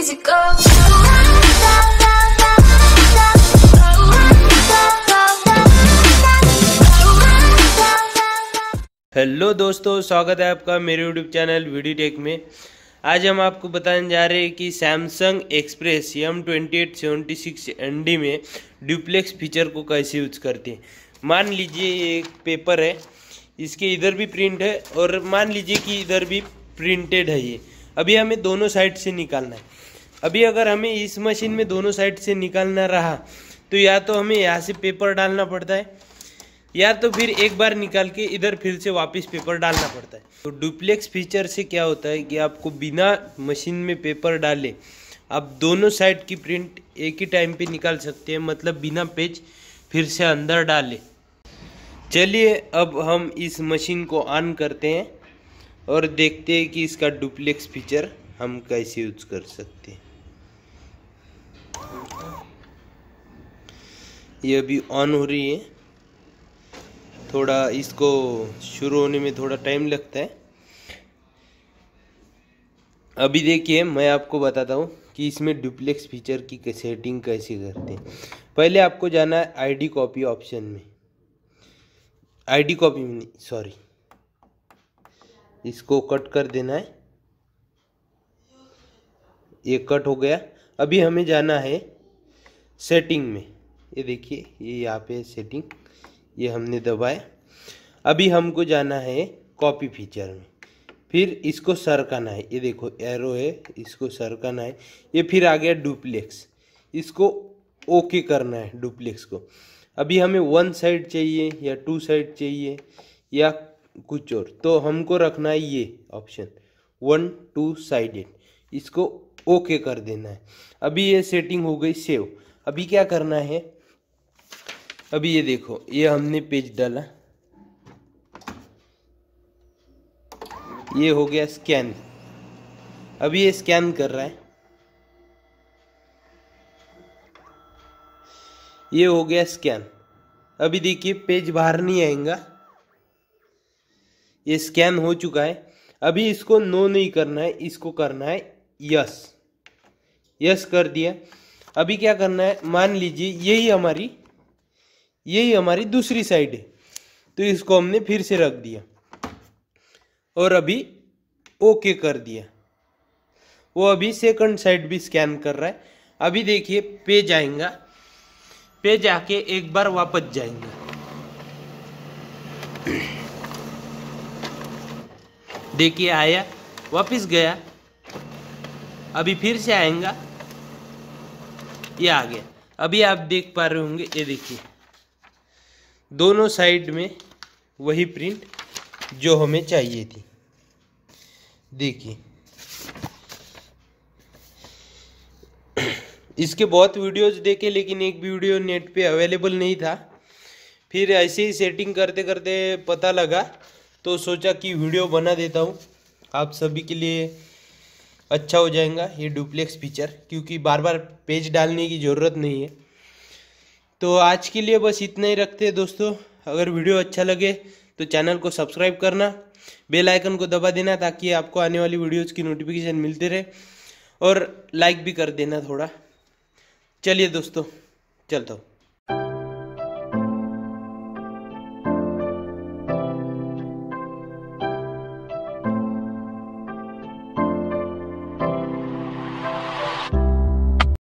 hello दोस्तों स्वागत है आपका मेरे यूट्यूब चैनल वीडियो टेक में आज हम आपको बताने जा रहे हैं कि Samsung Xpress M twenty eight seventy six N D में ड्यूप्लेक्स फीचर को कैसे यूज करते हैं मान लीजिए एक पेपर है इसके इधर भी प्रिंट है और मान लीजिए कि इधर भी प्रिंटेड है ये अभी हमें दोनों साइड से निकालना है अभी अगर हमें इस मशीन में दोनों साइड से निकालना रहा तो या तो हमें यहाँ से पेपर डालना पड़ता है या तो फिर एक बार निकाल के इधर फिर से वापस पेपर डालना पड़ता है तो डुप्लेक्स फीचर से क्या होता है कि आपको बिना मशीन में पेपर डाले आप दोनों साइड की प्रिंट एक ही टाइम पे निकाल सकते हैं मतलब बिना पेज फिर से अंदर डाले चलिए अब हम इस मशीन को ऑन करते हैं और देखते हैं कि इसका डुप्लेक्स फीचर हम कैसे यूज कर सकते हैं ये अभी ऑन हो रही है थोड़ा इसको शुरू होने में थोड़ा टाइम लगता है अभी देखिए मैं आपको बताता हूँ कि इसमें डुप्लेक्स फीचर की सेटिंग कैसे करते हैं पहले आपको जाना है आईडी कॉपी ऑप्शन में आईडी कॉपी में सॉरी इसको कट कर देना है ये कट हो गया अभी हमें जाना है सेटिंग में ये देखिए ये यहाँ पे सेटिंग ये हमने दबाया अभी हमको जाना है कॉपी फीचर में फिर इसको सरकाना है ये देखो एरो है इसको सरकाना है ये फिर आ गया डुप्लेक्स इसको ओके करना है डुप्लेक्स को अभी हमें वन साइड चाहिए या टू साइड चाहिए या कुछ और तो हमको रखना है ये ऑप्शन वन टू साइडेड इसको ओके कर देना है अभी ये सेटिंग हो गई सेव अभी क्या करना है अभी ये देखो ये हमने पेज डाला ये हो गया स्कैन अभी ये स्कैन कर रहा है ये हो गया स्कैन अभी देखिए पेज बाहर नहीं आएगा ये स्कैन हो चुका है अभी इसको नो नहीं करना है इसको करना है यस यस कर दिया अभी क्या करना है मान लीजिए यही हमारी यही हमारी दूसरी साइड है तो इसको हमने फिर से रख दिया और अभी ओके कर दिया वो अभी सेकंड साइड भी स्कैन कर रहा है अभी देखिए पेज आएगा पेज आके एक बार वापस जाएंगे दे के आया वापस गया अभी फिर से आएगा ये आ गया अभी आप देख पा रहे होंगे ये देखिए दोनों साइड में वही प्रिंट जो हमें चाहिए थी देखिए इसके बहुत वीडियोस देखे लेकिन एक वीडियो नेट पे अवेलेबल नहीं था फिर ऐसे ही सेटिंग करते करते पता लगा तो सोचा कि वीडियो बना देता हूँ आप सभी के लिए अच्छा हो जाएगा ये डुप्लेक्स फीचर क्योंकि बार बार पेज डालने की ज़रूरत नहीं है तो आज के लिए बस इतना ही रखते हैं दोस्तों अगर वीडियो अच्छा लगे तो चैनल को सब्सक्राइब करना बेल आइकन को दबा देना ताकि आपको आने वाली वीडियोज़ की नोटिफिकेशन मिलती रहे और लाइक भी कर देना थोड़ा चलिए दोस्तों चलता हूँ